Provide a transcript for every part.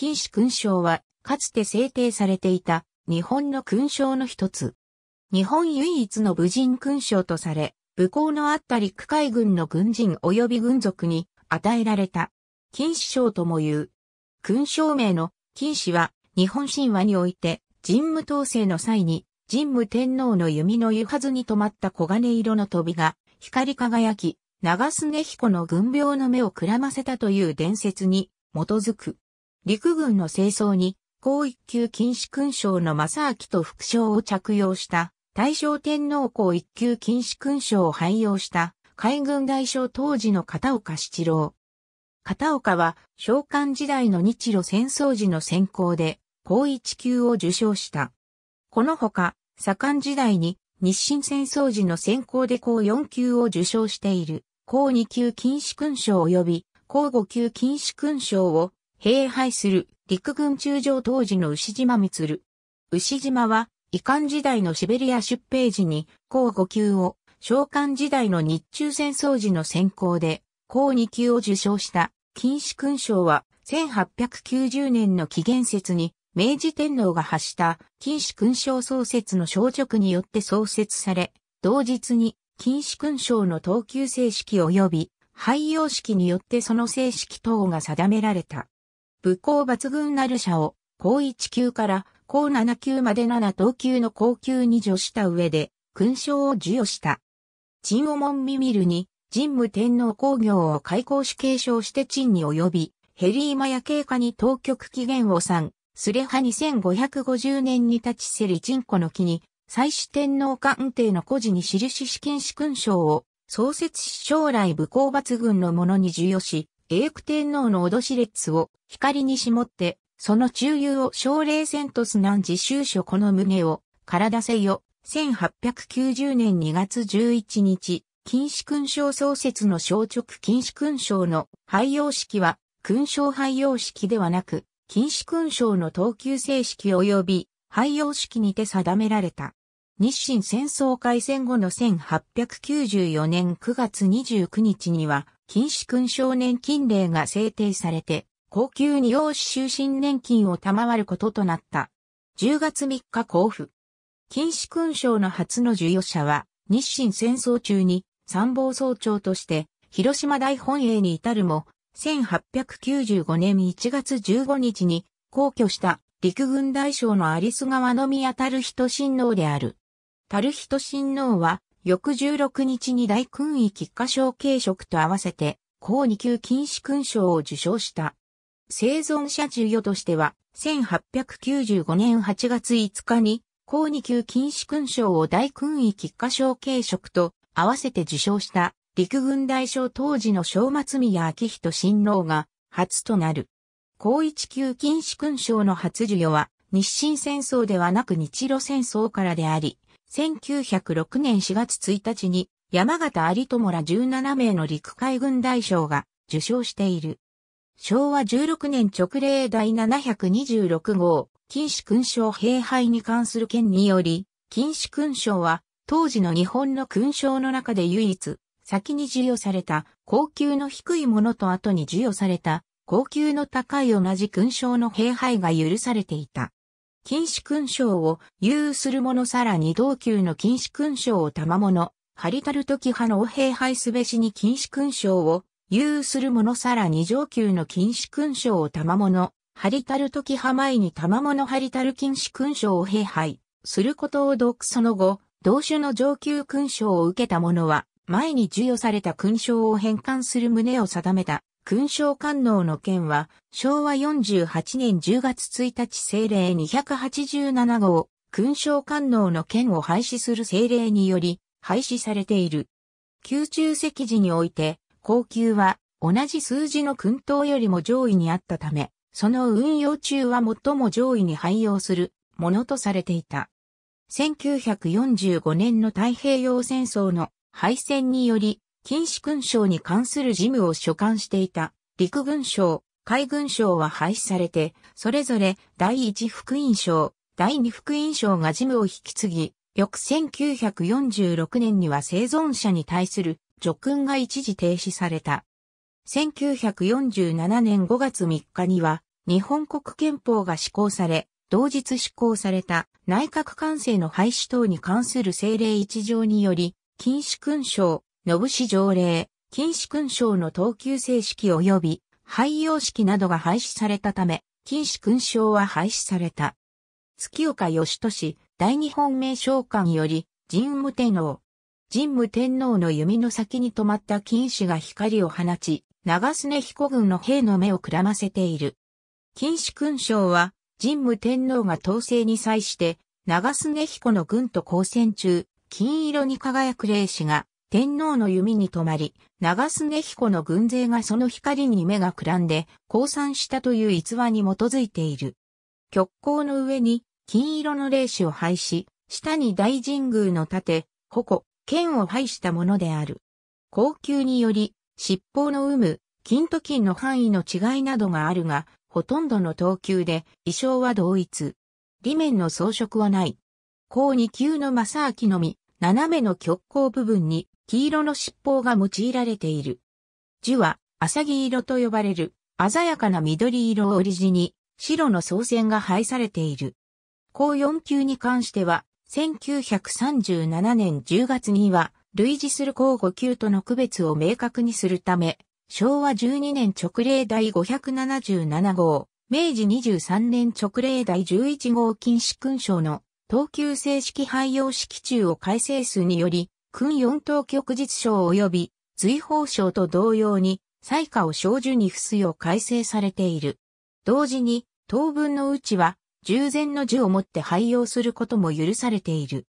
金子勲章は、かつて制定されていた日本の勲章の一つ。日本唯一の武人勲章とされ、武功のあった陸海軍の軍人及び軍属に与えられた。金子章とも言う。勲章名の金子は、日本神話において、神武統制の際に、神武天皇の弓の湯はずに止まった黄金色の飛びが、光り輝き、長洲根彦の軍病の目をくらませたという伝説に基づく。陸軍の清掃に、高一級禁止勲章の正明と副章を着用した、大正天皇高一級禁止勲章を廃用した、海軍大将当時の片岡七郎。片岡は、召喚時代の日露戦争時の選考で、高一級を受章した。このほか、左官時代に、日清戦争時の選考で高四級を受章している、高二級禁止勲章及び、高五級禁止勲章を、併廃する陸軍中将当時の牛島満。牛島は、遺憾時代のシベリア出兵時に、高5級を、召喚時代の日中戦争時の選考で、高2級を受賞した、金子勲章は、1890年の紀元節に、明治天皇が発した金子勲章創設の小直によって創設され、同日に金子勲章の等級正式及び、廃用式によってその正式等が定められた。武功抜群なる者を、高1級から高7級まで7等級の高級に助した上で、勲章を授与した。陳を門ミミルに、神武天皇工業を開校し継承して陳に及び、ヘリーマヤ経過に当局期限を算、スレハ2550年に立ちせり陳子の木に、祭祀天皇官邸の故事に印資金士勲章を、創設し将来武功抜群の者に授与し、英句天皇の脅し列を光に絞って、その中流を奨励戦とすん自習書この胸を、体せよ、1890年2月11日、禁止勲章創設の小直禁止勲章の廃用式は、勲章廃用式ではなく、禁止勲章の等級正式及び廃用式にて定められた。日清戦争開戦後の1894年9月29日には、禁止勲章年金令が制定されて、高級二王子終身年金を賜ることとなった。10月3日交付。禁止勲章の初の授与者は、日清戦争中に参謀総長として、広島大本営に至るも、1895年1月15日に皇居した陸軍大将の有栖川宮樽人親王である。樽人親王は翌16日に大勲位菊花賞軽職と合わせて、高2級禁止勲章を受賞した。生存者授与としては、1895年8月5日に、高2級禁止勲章を大勲位菊花賞軽職と合わせて受賞した、陸軍大将当時の正松宮明人新郎が初となる。高1級禁止勲章の初授与は、日清戦争ではなく日露戦争からであり、1906年4月1日に山形有友ら17名の陸海軍大将が受賞している。昭和16年直令第726号、禁止勲章兵敗に関する件により、禁止勲章は当時の日本の勲章の中で唯一、先に授与された高級の低いものと後に授与された高級の高い同じ勲章の兵敗が許されていた。禁止勲章を有する者さらに同級の禁止勲章を賜物、ハリタルキ派のを兵廃すべしに禁止勲章を有する者さらに上級の禁止勲章を賜物、ハリタルキ派前に賜物ハリタル禁止勲章を兵廃することを読その後、同種の上級勲章を受けた者は、前に授与された勲章を返還する旨を定めた勲章官能の件は、昭和48年10月1日政令287号、勲章官能の件を廃止する政令により、廃止されている。宮中席時において、高級は同じ数字の勲等よりも上位にあったため、その運用中は最も上位に配用するものとされていた。1945年の太平洋戦争の敗戦により禁止勲章に関する事務を所管していた陸軍省、海軍省は廃止されて、それぞれ第一副院章、第二副院章が事務を引き継ぎ、翌1946年には生存者に対する叙勲が一時停止された。1947年5月3日には、日本国憲法が施行され、同日施行された内閣官制の廃止等に関する政令一条により、禁止勲章、信氏条例、禁止勲章の等級正式及び廃用式などが廃止されたため、禁止勲章は廃止された。月岡義俊、大日本名称館より、神武天皇。神武天皇の弓の先に止まった金糸が光を放ち、長常彦軍の兵の目をくらませている。金止勲章は、神武天皇が統制に際して、長常彦の軍と交戦中、金色に輝く霊子が、天皇の弓に止まり、長須根彦の軍勢がその光に目がくらんで、降参したという逸話に基づいている。極光の上に、金色の霊子を配し、下に大神宮の盾、矛、剣を配したものである。高級により、尻尾の有無、金と金の範囲の違いなどがあるが、ほとんどの等級で、衣装は同一。裏面の装飾はない。高二級の正明のみ、斜めの極光部分に黄色の尻尾が用いられている。樹は、浅木色と呼ばれる、鮮やかな緑色を折り地に、白の総線が配されている。高4級に関しては、1937年10月には、類似する高5級との区別を明確にするため、昭和12年直令第577号、明治23年直令第11号禁止勲章の等級正式廃用式中を改正数により、勲四等旭日章及び随宝章と同様に、彩下を章受に付すよう改正されている。同時に、当分のうちは、従前の樹をもって廃用することも許されている。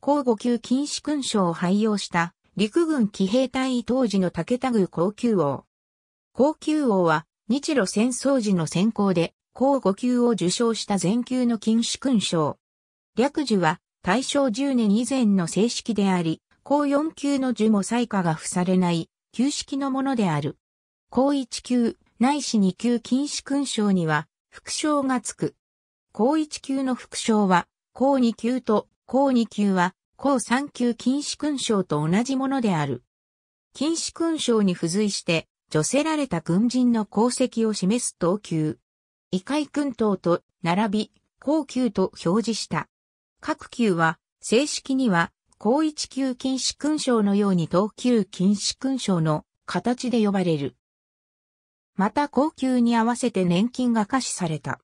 皇五級禁止勲章を廃用した、陸軍騎兵隊当時の武田具高級王。高級王は、日露戦争時の先行で、高五級を受賞した全級の禁止勲章。略樹は、大正10年以前の正式であり、高4級の樹も採火が付されない、旧式のものである。高1級、ないし2級禁止勲章には、副章がつく。高1級の副章は、高2級と高2級は、高3級禁止勲章と同じものである。禁止勲章に付随して、除せられた軍人の功績を示す等級。異界勲等と並び、高級と表示した。各級は、正式には、高一級禁止勲章のように等級禁止勲章の形で呼ばれる。また高級に合わせて年金が可視された。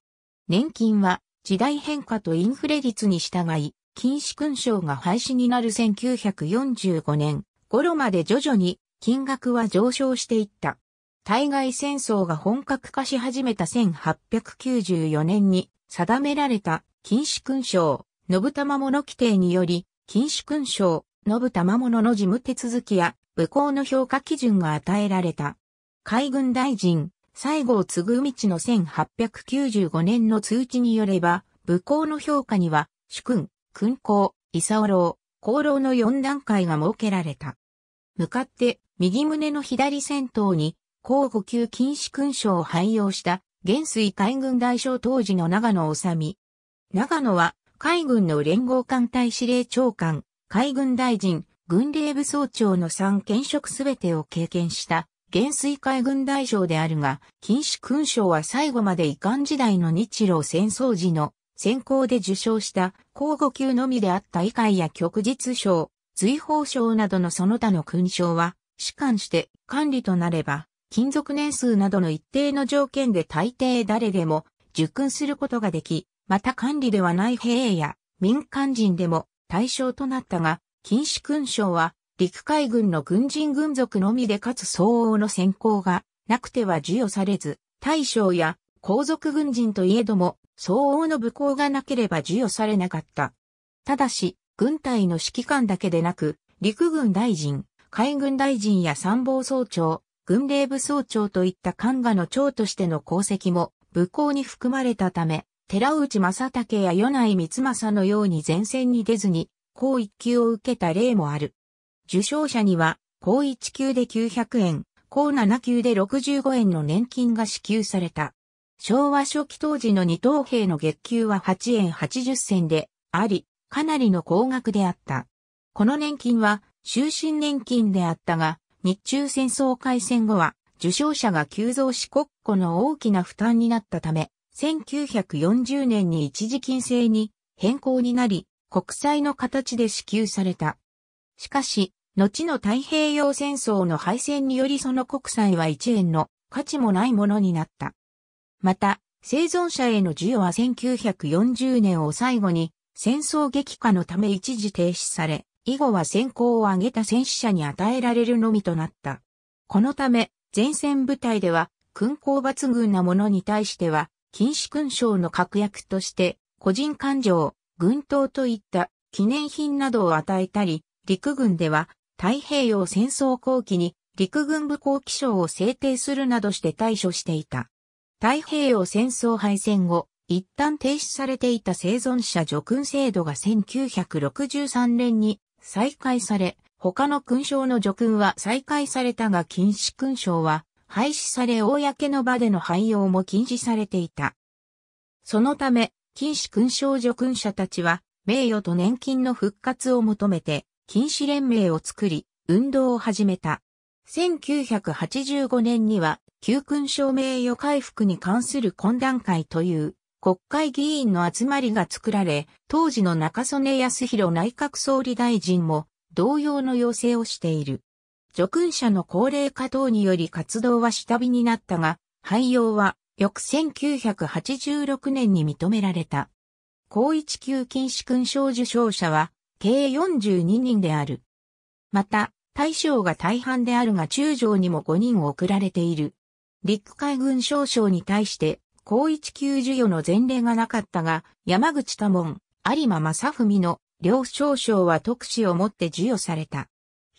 年金は時代変化とインフレ率に従い、禁止勲章が廃止になる1945年頃まで徐々に金額は上昇していった。対外戦争が本格化し始めた1894年に定められた禁止勲章、信玉物規定により禁止勲章、信賜物の事務手続きや、武功の評価基準が与えられた。海軍大臣、西郷継道の1895年の通知によれば、武功の評価には、主君、勲功、伊佐郎、功労の4段階が設けられた。向かって、右胸の左先頭に、交互級禁止勲章を廃用した、元帥海軍大将当時の長野治。長野は、海軍の連合艦隊司令長官、海軍大臣、軍令部総長の3兼職すべてを経験した、元帥海軍大将であるが、禁止勲章は最後まで遺憾時代の日露戦争時の選考で受賞した交互級のみであった遺憾や旭日賞、随報賞などのその他の勲章は、士官して管理となれば、勤続年数などの一定の条件で大抵誰でも受勲することができ、また管理ではない兵や民間人でも対象となったが、禁止勲章は陸海軍の軍人軍属のみでかつ相応の選考がなくては授与されず、大将や皇族軍人といえども相応の武功がなければ授与されなかった。ただし、軍隊の指揮官だけでなく、陸軍大臣、海軍大臣や参謀総長、軍令部総長といった官がの長としての功績も武功に含まれたため、寺内正武や米内光政のように前線に出ずに、高一級を受けた例もある。受賞者には、高一級で900円、高七級で65円の年金が支給された。昭和初期当時の二等兵の月給は8円80銭であり、かなりの高額であった。この年金は終身年金であったが、日中戦争開戦後は受賞者が急増し国庫の大きな負担になったため、1940年に一時金制に変更になり、国債の形で支給された。しかし、後の太平洋戦争の敗戦によりその国債は1円の価値もないものになった。また、生存者への授与は1940年を最後に戦争激化のため一時停止され、以後は先行を挙げた戦死者に与えられるのみとなった。このため、前線部隊では、軍行抜群なものに対しては、禁止勲章の確約として、個人感情、軍刀といった記念品などを与えたり、陸軍では太平洋戦争後期に陸軍部後期章を制定するなどして対処していた。太平洋戦争敗戦後、一旦停止されていた生存者除勲制度が1963年に再開され、他の勲章の除勲は再開されたが禁止勲章は廃止され公の場での廃用も禁止されていた。そのため、禁止勲章助勲者たちは、名誉と年金の復活を求めて、禁止連盟を作り、運動を始めた。1985年には、旧勲章名誉回復に関する懇談会という国会議員の集まりが作られ、当時の中曽根康弘内閣総理大臣も同様の要請をしている。叙勲者の高齢化等により活動は下火になったが、廃用は翌1986年に認められた。高一級金子勲章受章者は計42人である。また、大将が大半であるが中将にも5人送られている。陸海軍少将に対して、高一級授与の前例がなかったが、山口多門、有馬正文の両少将は特使をもって授与された。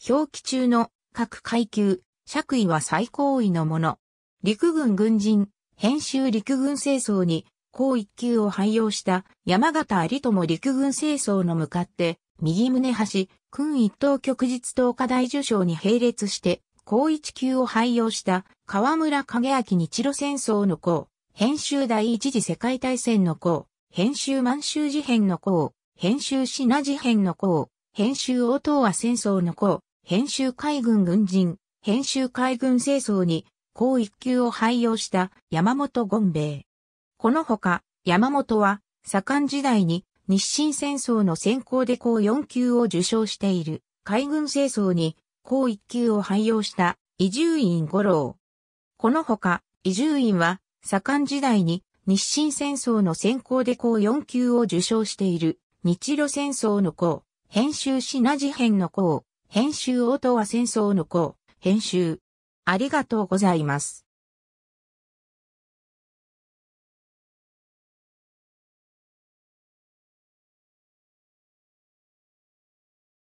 表記中の各階級、爵位は最高位のもの。陸軍軍人、編集陸軍清掃に、高一級を廃用した山形有友陸軍清掃の向かって、右胸橋、君一等旭日等課大受賞に並列して、高一級を廃用した河村影明日露戦争の校、編集第一次世界大戦の校、編集満州事変の校、編集品事変の校、編集大東亜戦争の校、編集海軍軍人、編集海軍清掃に、高一級を廃用した山本権兵衛。このほか、山本は、左官時代に日清戦争の先行で高四級を受賞している海軍清掃に高一級を廃用した伊集院五郎。このほか、伊集院は左官時代に日清戦争の先行で高四級を受賞している日露戦争の高、編集しな事変の高、編集音は戦争の子、編集。ありがとうございます。